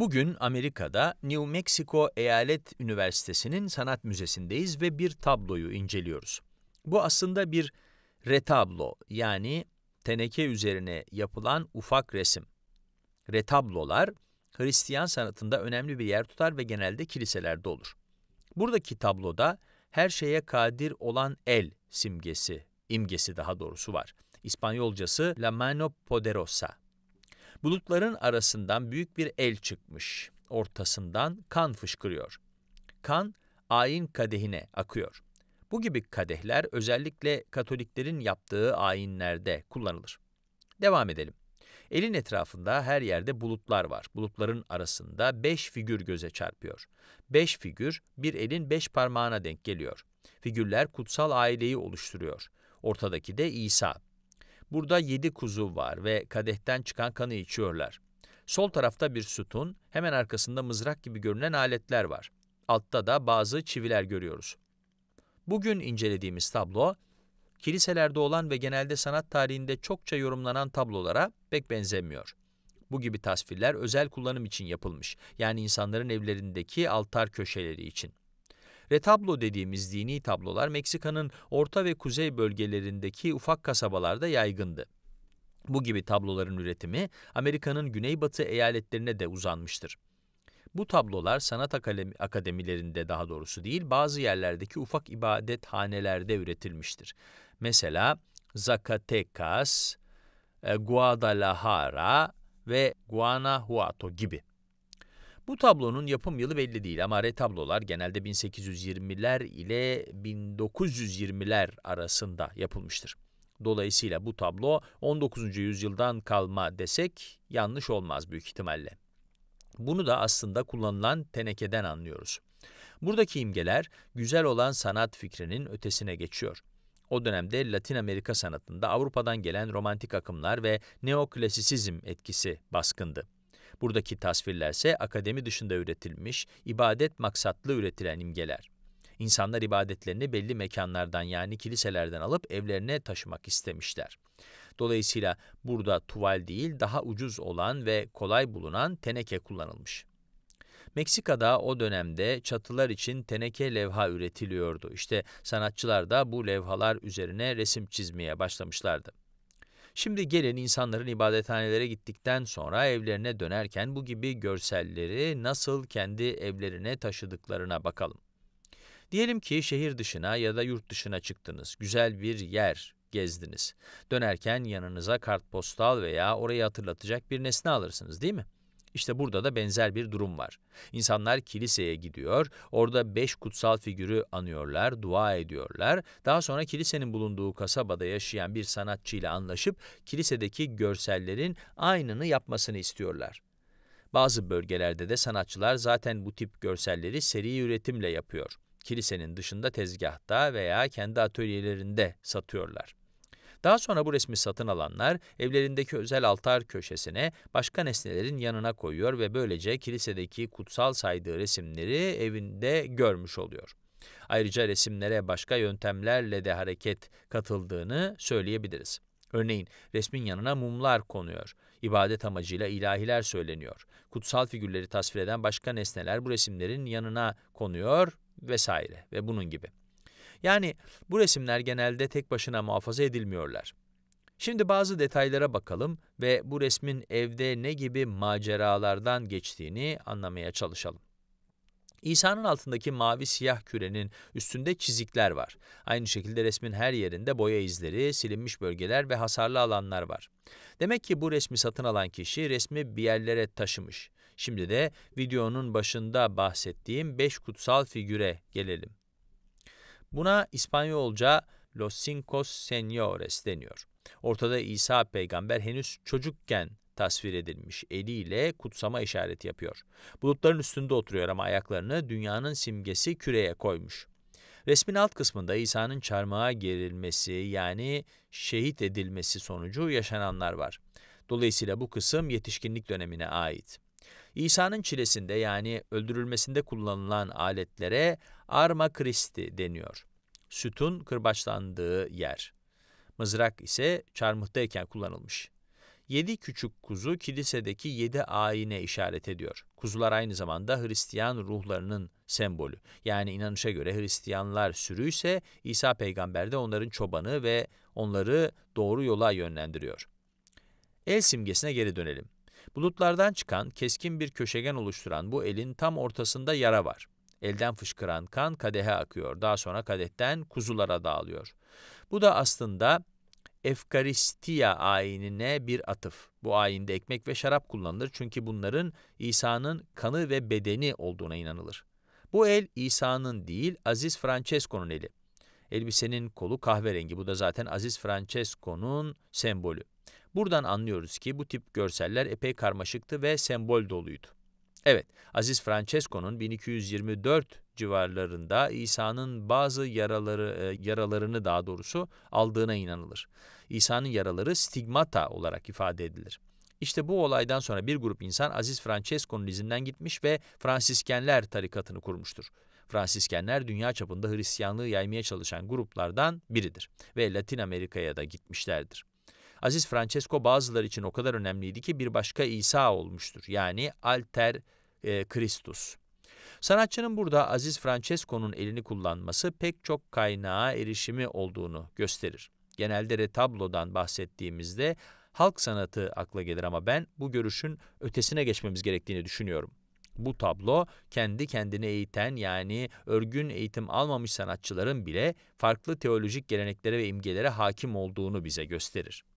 Bugün Amerika'da New Mexico Eyalet Üniversitesi'nin sanat müzesindeyiz ve bir tabloyu inceliyoruz. Bu aslında bir retablo yani teneke üzerine yapılan ufak resim. Retablolar Hristiyan sanatında önemli bir yer tutar ve genelde kiliselerde olur. Buradaki tabloda her şeye kadir olan el simgesi, imgesi daha doğrusu var. İspanyolcası la mano poderosa Bulutların arasından büyük bir el çıkmış. Ortasından kan fışkırıyor. Kan ayin kadehine akıyor. Bu gibi kadehler özellikle Katoliklerin yaptığı ayinlerde kullanılır. Devam edelim. Elin etrafında her yerde bulutlar var. Bulutların arasında beş figür göze çarpıyor. Beş figür bir elin beş parmağına denk geliyor. Figürler kutsal aileyi oluşturuyor. Ortadaki de İsa. Burada yedi kuzu var ve kadehten çıkan kanı içiyorlar. Sol tarafta bir sütun, hemen arkasında mızrak gibi görünen aletler var. Altta da bazı çiviler görüyoruz. Bugün incelediğimiz tablo, kiliselerde olan ve genelde sanat tarihinde çokça yorumlanan tablolara pek benzemiyor. Bu gibi tasvirler özel kullanım için yapılmış, yani insanların evlerindeki altar köşeleri için. Retablo dediğimiz dini tablolar Meksika'nın orta ve kuzey bölgelerindeki ufak kasabalarda yaygındı. Bu gibi tabloların üretimi Amerika'nın güneybatı eyaletlerine de uzanmıştır. Bu tablolar sanat akademilerinde daha doğrusu değil bazı yerlerdeki ufak ibadet hanelerde üretilmiştir. Mesela Zacatecas, e, Guadalajara ve Guanajuato gibi. Bu tablonun yapım yılı belli değil. Ama retablolar genelde 1820'ler ile 1920'ler arasında yapılmıştır. Dolayısıyla bu tablo 19. yüzyıldan kalma desek yanlış olmaz büyük ihtimalle. Bunu da aslında kullanılan tenekeden anlıyoruz. Buradaki imgeler güzel olan sanat fikrinin ötesine geçiyor. O dönemde Latin Amerika sanatında Avrupa'dan gelen romantik akımlar ve neoklasisizm etkisi baskındı. Buradaki tasvirlerse akademi dışında üretilmiş, ibadet maksatlı üretilen imgeler. İnsanlar ibadetlerini belli mekanlardan yani kiliselerden alıp evlerine taşımak istemişler. Dolayısıyla burada tuval değil daha ucuz olan ve kolay bulunan teneke kullanılmış. Meksika'da o dönemde çatılar için teneke levha üretiliyordu. İşte sanatçılar da bu levhalar üzerine resim çizmeye başlamışlardı. Şimdi gelin insanların ibadethanelere gittikten sonra evlerine dönerken bu gibi görselleri nasıl kendi evlerine taşıdıklarına bakalım. Diyelim ki şehir dışına ya da yurt dışına çıktınız. Güzel bir yer gezdiniz. Dönerken yanınıza kartpostal veya orayı hatırlatacak bir nesne alırsınız değil mi? İşte burada da benzer bir durum var. İnsanlar kiliseye gidiyor, orada beş kutsal figürü anıyorlar, dua ediyorlar. Daha sonra kilisenin bulunduğu kasabada yaşayan bir sanatçıyla anlaşıp kilisedeki görsellerin aynını yapmasını istiyorlar. Bazı bölgelerde de sanatçılar zaten bu tip görselleri seri üretimle yapıyor. Kilisenin dışında tezgahta veya kendi atölyelerinde satıyorlar. Daha sonra bu resmi satın alanlar evlerindeki özel altar köşesine başka nesnelerin yanına koyuyor ve böylece kilisedeki kutsal saydığı resimleri evinde görmüş oluyor. Ayrıca resimlere başka yöntemlerle de hareket katıldığını söyleyebiliriz. Örneğin resmin yanına mumlar konuyor. İbadet amacıyla ilahiler söyleniyor. Kutsal figürleri tasvir eden başka nesneler bu resimlerin yanına konuyor vesaire ve bunun gibi. Yani bu resimler genelde tek başına muhafaza edilmiyorlar. Şimdi bazı detaylara bakalım ve bu resmin evde ne gibi maceralardan geçtiğini anlamaya çalışalım. İsa'nın altındaki mavi siyah kürenin üstünde çizikler var. Aynı şekilde resmin her yerinde boya izleri, silinmiş bölgeler ve hasarlı alanlar var. Demek ki bu resmi satın alan kişi resmi bir yerlere taşımış. Şimdi de videonun başında bahsettiğim beş kutsal figüre gelelim. Buna İspanyolca Los Cinco Señores deniyor. Ortada İsa peygamber henüz çocukken tasvir edilmiş eliyle kutsama işareti yapıyor. Bulutların üstünde oturuyor ama ayaklarını dünyanın simgesi küreye koymuş. Resmin alt kısmında İsa'nın çarmıha gerilmesi yani şehit edilmesi sonucu yaşananlar var. Dolayısıyla bu kısım yetişkinlik dönemine ait. İsa'nın çilesinde yani öldürülmesinde kullanılan aletlere Arma Christi deniyor. Sütun kırbaçlandığı yer. Mızrak ise çarmıhtayken kullanılmış. Yedi küçük kuzu kilisedeki yedi ayine işaret ediyor. Kuzular aynı zamanda Hristiyan ruhlarının sembolü. Yani inanışa göre Hristiyanlar sürü ise İsa peygamber de onların çobanı ve onları doğru yola yönlendiriyor. El simgesine geri dönelim. Bulutlardan çıkan, keskin bir köşegen oluşturan bu elin tam ortasında yara var. Elden fışkıran kan kadehe akıyor. Daha sonra kadehten kuzulara dağılıyor. Bu da aslında Efkaristiya ayinine bir atıf. Bu ayinde ekmek ve şarap kullanılır çünkü bunların İsa'nın kanı ve bedeni olduğuna inanılır. Bu el İsa'nın değil Aziz Francesco'nun eli. Elbisenin kolu kahverengi. Bu da zaten Aziz Francesco'nun sembolü. Buradan anlıyoruz ki bu tip görseller epey karmaşıktı ve sembol doluydu. Evet, Aziz Francesco'nun 1224 civarlarında İsa'nın bazı yaraları e, yaralarını daha doğrusu aldığına inanılır. İsa'nın yaraları stigmata olarak ifade edilir. İşte bu olaydan sonra bir grup insan Aziz Francesco'nun izinden gitmiş ve Fransiskenler tarikatını kurmuştur. Fransiskenler dünya çapında Hristiyanlığı yaymaya çalışan gruplardan biridir ve Latin Amerika'ya da gitmişlerdir. Aziz Francesco bazıları için o kadar önemliydi ki bir başka İsa olmuştur. Yani alter e, Christus. Sanatçının burada Aziz Francesco'nun elini kullanması pek çok kaynağa erişimi olduğunu gösterir. Genelde retablodan bahsettiğimizde halk sanatı akla gelir ama ben bu görüşün ötesine geçmemiz gerektiğini düşünüyorum. Bu tablo kendi kendini eğiten yani örgün eğitim almamış sanatçıların bile farklı teolojik geleneklere ve imgelere hakim olduğunu bize gösterir.